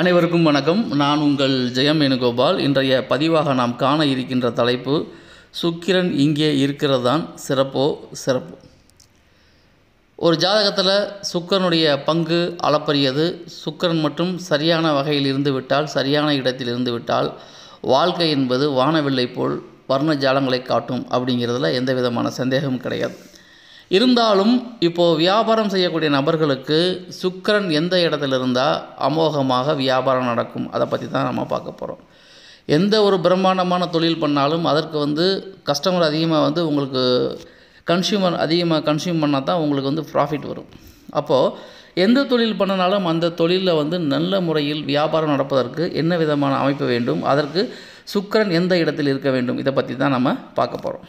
அனைவருக்கும் வணக்கம் நான் உங்கள் ஜெயம் வேணுகோபால் இன்றைய பதிவாக நாம் காண இருக்கின்ற தலைப்பு சுக்கிரன் இங்கே இருக்கிறதான் சிறப்போ சிறப்பு ஒரு ஜாதகத்தில் சுக்கரனுடைய பங்கு அளப்பரியது சுக்கரன் மட்டும் சரியான வகையில் இருந்து விட்டால் சரியான இடத்தில் இருந்து விட்டால் வாழ்க்கை என்பது வானவில்லை போல் வர்ண ஜாலங்களை காட்டும் அப்படிங்கிறதுல எந்த விதமான சந்தேகமும் கிடையாது இருந்தாலும் இப்போது வியாபாரம் செய்யக்கூடிய நபர்களுக்கு சுக்கரன் எந்த இடத்துல இருந்தால் அமோகமாக வியாபாரம் நடக்கும் அதை பற்றி தான் நம்ம பார்க்க போகிறோம் எந்த ஒரு பிரம்மாண்டமான தொழில் பண்ணாலும் அதற்கு வந்து கஸ்டமர் அதிகமாக வந்து உங்களுக்கு கன்சியூமர் அதிகமாக கன்சியூம் பண்ணால் தான் உங்களுக்கு வந்து ப்ராஃபிட் வரும் அப்போது எந்த தொழில் பண்ணினாலும் அந்த தொழிலில் வந்து நல்ல முறையில் வியாபாரம் நடப்பதற்கு என்ன விதமான அமைப்பு வேண்டும் அதற்கு சுக்கரன் எந்த இடத்தில் இருக்க வேண்டும் இதை பற்றி தான் நம்ம பார்க்க போகிறோம்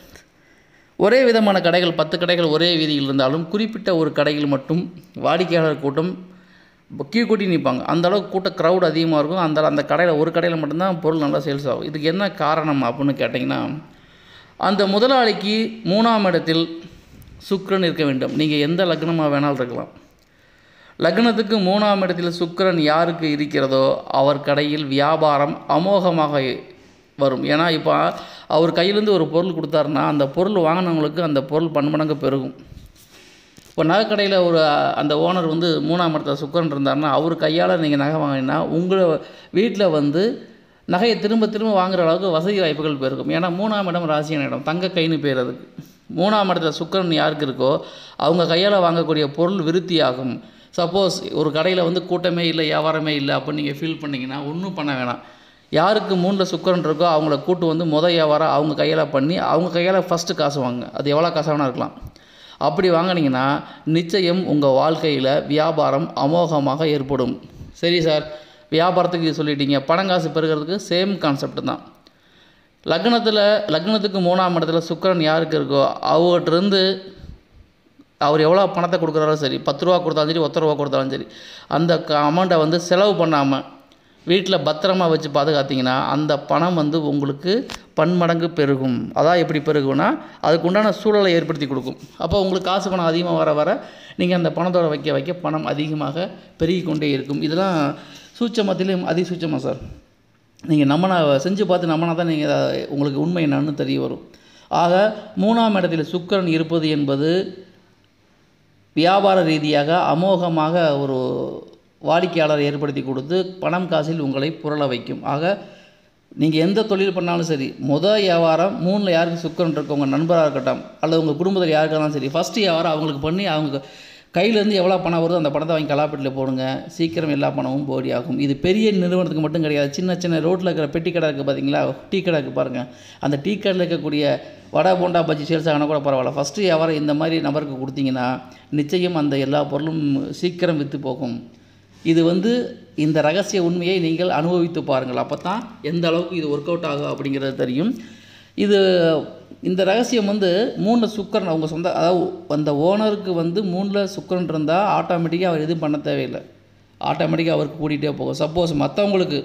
ஒரே விதமான கடைகள் பத்து கடைகள் ஒரே வீதியில் இருந்தாலும் குறிப்பிட்ட ஒரு கடையில் மட்டும் வாடிக்கையாளர் கூட்டம் கீ கூட்டி நிற்பாங்க அந்தளவுக்கு கூட்ட க்ரௌட் அதிகமாக இருக்கும் அந்த அந்த கடையில் ஒரு கடையில் மட்டும்தான் பொருள் நல்லா சேல்ஸ் ஆகும் இதுக்கு என்ன காரணம் அப்படின்னு கேட்டிங்கன்னா அந்த முதலாளிக்கு மூணாம் இடத்தில் சுக்கரன் இருக்க வேண்டும் நீங்கள் எந்த லக்னமாக வேணாலும் இருக்கலாம் லக்னத்துக்கு மூணாம் இடத்தில் சுக்கரன் யாருக்கு இருக்கிறதோ அவர் கடையில் வியாபாரம் அமோகமாக வரும் ஏன்னா இப்போ அவர் கையிலேருந்து ஒரு பொருள் கொடுத்தாருன்னா அந்த பொருள் வாங்கினவங்களுக்கு அந்த பொருள் பன்மடங்கு பெருகும் இப்போ நகைக்கடையில் ஒரு அந்த ஓனர் வந்து மூணாம் இடத்த சுக்கரன் இருந்தார்னா அவர் கையால் நீங்கள் நகை வாங்கினா உங்களை வீட்டில் வந்து நகையை திரும்ப திரும்ப வாங்குகிற அளவுக்கு வசதி வாய்ப்புகள் பெருக்கும் ஏன்னா மூணாம் இடம் ராசியான இடம் தங்க கைன்னு பேர் அதுக்கு மூணாம் இடத்துல சுக்கரன் யாருக்கு இருக்கோ அவங்க கையால் வாங்கக்கூடிய பொருள் விருத்தி ஆகும் சப்போஸ் ஒரு கடையில் வந்து கூட்டமே இல்லை வியாபாரமே இல்லை அப்படின்னு நீங்கள் ஃபீல் பண்ணிங்கன்னா ஒன்றும் பண்ண வேணாம் யாருக்கு மூணில் சுக்கரன் இருக்கோ அவங்கள கூட்டு வந்து முத வியாபாரம் அவங்க கையில் பண்ணி அவங்க கையால் ஃபஸ்ட்டு காசு வாங்க அது எவ்வளோ காசு வேணா இருக்கலாம் அப்படி வாங்கினீங்கன்னா நிச்சயம் உங்கள் வாழ்க்கையில் வியாபாரம் அமோகமாக ஏற்படும் சரி சார் வியாபாரத்துக்கு இது சொல்லிட்டீங்க பணம் காசு பெறுகிறதுக்கு சேம் கான்செப்ட் தான் லக்னத்தில் லக்னத்துக்கு மூணாம் இடத்துல சுக்கரன் யாருக்கு இருக்கோ அவர்கிட்டருந்து அவர் எவ்வளோ பணத்தை கொடுக்குறாரோ சரி பத்து ரூபா கொடுத்தாலும் சரி ஒத்த ரூபா கொடுத்தாலும் சரி அந்த அமௌண்ட்டை வந்து செலவு பண்ணாமல் வீட்டில் பத்திரமா வச்சு பாதுகாத்திங்கன்னா அந்த பணம் வந்து உங்களுக்கு பன்மடங்கு பெருகும் அதான் எப்படி பெருகும்னா அதுக்கு உண்டான சூழலை ஏற்படுத்தி கொடுக்கும் அப்போ உங்களுக்கு காசு பணம் அதிகமாக வர வர நீங்கள் அந்த பணத்தோட வைக்க வைக்க பணம் அதிகமாக பெருகி கொண்டே இருக்கும் இதெல்லாம் சூட்சமத்திலும் அதிசூட்சமாக சார் நீங்கள் நம்மனா செஞ்சு பார்த்து நம்மனா தான் நீங்கள் உங்களுக்கு உண்மை என்னன்னு தெரிய வரும் ஆக மூணாம் இடத்தில் சுக்கரன் இருப்பது என்பது வியாபார ரீதியாக அமோகமாக ஒரு வாடிக்கையாளர் ஏற்படுத்தி கொடுத்து பணம் காசில் உங்களை புரள வைக்கும் ஆக நீங்கள் எந்த தொழில் பண்ணாலும் சரி மொதல் வியாபாரம் மூணில் யாருக்கு சுக்கரன் இருக்கோ உங்கள் நண்பராக இருக்கட்டும் அல்லது உங்கள் குடும்பத்தில் யாருக்காக இருந்தாலும் சரி ஃபஸ்ட்டு வியாபாரம் அவங்களுக்கு பண்ணி அவங்க கையிலேருந்து எவ்வளோ பணம் வருதோ அந்த பணத்தை வாங்கி கலாப்பட்டியில் போடுங்க சீக்கிரம் எல்லா பணமும் போடி ஆகும் இது பெரிய நிறுவனத்துக்கு மட்டும் கிடையாது சின்ன சின்ன ரோட்டில் இருக்கிற பெட்டி கடை இருக்குது பார்த்தீங்களா டீ கடை இருக்குது பாருங்கள் அந்த டீ கடையில் இருக்கக்கூடிய வடை போண்டா பஜ்ஜி சேல்ஸ் ஆகினா கூட பரவாயில்ல ஃபஸ்ட்டு வியாபாரம் இந்த மாதிரி நபருக்கு கொடுத்தீங்கன்னா நிச்சயம் அந்த எல்லா பொருளும் சீக்கிரம் விற்று போகும் இது வந்து இந்த ரகசிய உண்மையை நீங்கள் அனுபவித்து பாருங்கள் அப்போ தான் எந்த அளவுக்கு இது ஒர்க் அவுட் ஆகும் அப்படிங்கிறது தெரியும் இது இந்த ரகசியம் வந்து மூணில் சுக்கரன் அவங்க சொந்த அதாவது அந்த ஓனருக்கு வந்து மூணில் சுக்கரன் இருந்தால் ஆட்டோமேட்டிக்காக அவர் எதுவும் பண்ண தேவையில்லை ஆட்டோமேட்டிக்காக அவருக்கு கூட்டிகிட்டே போகும் சப்போஸ் மற்றவங்களுக்கு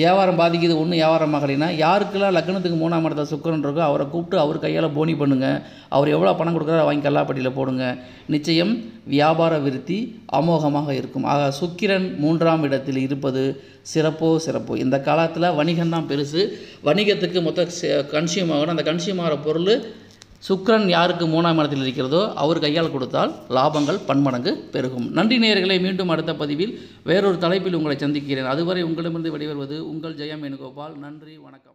வியாபாரம் பாதிக்குது ஒன்று வியாபாரம் ஆகலைன்னா யாருக்கெல்லாம் லக்னத்துக்கு மூணாம் இடத்துல சுக்கரன் இருக்கோ அவரை கூப்பிட்டு அவர் கையால் போனி பண்ணுங்க அவர் எவ்வளோ பணம் கொடுக்குறாரு வாங்கி கல்லாப்பட்டியில் போடுங்க நிச்சயம் வியாபார விருத்தி அமோகமாக இருக்கும் ஆக சுக்கிரன் மூன்றாம் இடத்தில் இருப்பது சிறப்போ சிறப்போ இந்த காலத்தில் வணிகம் தான் பெருசு வணிகத்துக்கு மொத்த கன்சியூம் ஆகணும் அந்த கன்சியூம் ஆகிற பொருள் சுக்கரன் யாருக்கு மூணாம் இடத்தில் இருக்கிறதோ அவர் கையால் கொடுத்தால் லாபங்கள் பன்மடங்கு பெருகும் நன்றி நேயர்களை மீண்டும் அடுத்த பதிவில் வேறொரு தலைப்பில் உங்களை சந்திக்கிறேன் அதுவரை உங்களிடமிருந்து வெளிவருவது உங்கள் ஜெயம் வேணுகோபால் நன்றி வணக்கம்